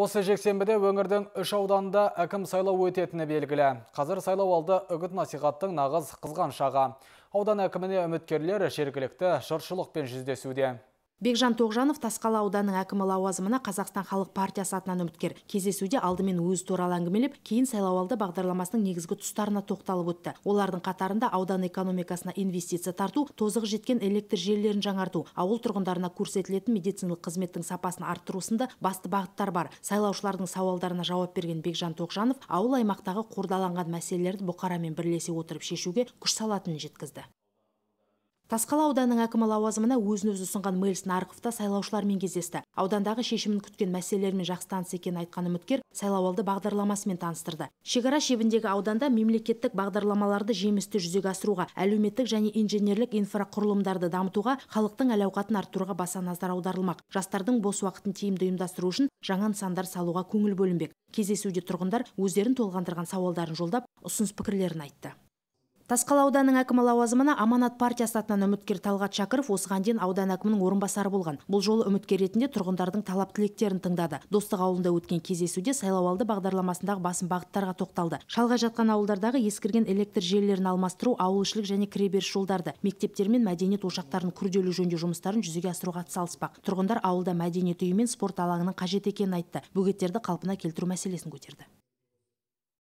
Осы жексенбіде өңірдің үш ауданында әкім сайлау өтетіні белгілі. Қазір сайлау алды үгіт насихаттың нағыз қызған шаға. Аудан әкіміне үміткерлер жергілікті пен жүздесуде бекжан тоғжанов тасқала ауданының әкімі лауазымына қазақстан халық партиясы атынан үміткер кездесуде алдымен өзі туралы әңгімелеп кейін сайлауалды бағдарламасының негізгі тұстарына тоқталып өтті олардың қатарында аудан экономикасына инвестиция тарту тозығы жеткен электр желілерін жаңарту ауыл тұрғындарына көрсетілетін медициналық қызметтің сапасын арттыру сынды басты бағыттар бар сайлаушылардың сауалдарына жауап берген бекжан тоғжанов ауыл аймақтағы қордаланған мәселелерді бұқарамен бірлесе отырып шешуге күш салатынын жеткізді тасқала ауданының әкімі лауазымына өзін өзі ұсынған мэлс нарықов та сайлаушылармен кездесті аудандағы шешімін күткен мәселелермен жақсы таныс екенін айтқан үміткер сайлауалды бағдарламасымен таныстырды шекара шебіндегі ауданда мемлекеттік бағдарламаларды жемісті жүзеге асыруға әлеуметтік және инженерлік инфрақұрылымдарды дамытуға халықтың әл ауқатын арттыруға баса назар аударылмақ жастардың бос уақытын тиімді ұйымдастыру үшін жаңа нысандар салуға көңіл бөлінбек кездесуде тұрғындар өздерін толғандырған сауалдарын жолдап ұсыныс пікірлерін айтты тасқала ауданының әкімі лауазымына аманат партиясы атынан үміткер талғат шәкіров осыған дейін аудан әкімінің орынбасары болған бұл жолы үміткер ретінде тұрғындардың талап тілектерін тыңдады достық ауылында өткен кездесуде сайлауалды бағдарламасындағы басым бағыттарға тоқталды шалғай жатқан ауылдардағы ескірген электр желілерін алмастыру ауылішілік және кіреберіс жолдарды мектептер мен мәдениет ошақтарын күрделі жөндеу жұмыстарын жүзеге асыруға атсалыспақ тұрғындар ауылда мәдениет үйі мен спорт алаңының қажет екенін айтты бөгеттерді қалпына келтіру мәселесін көтерді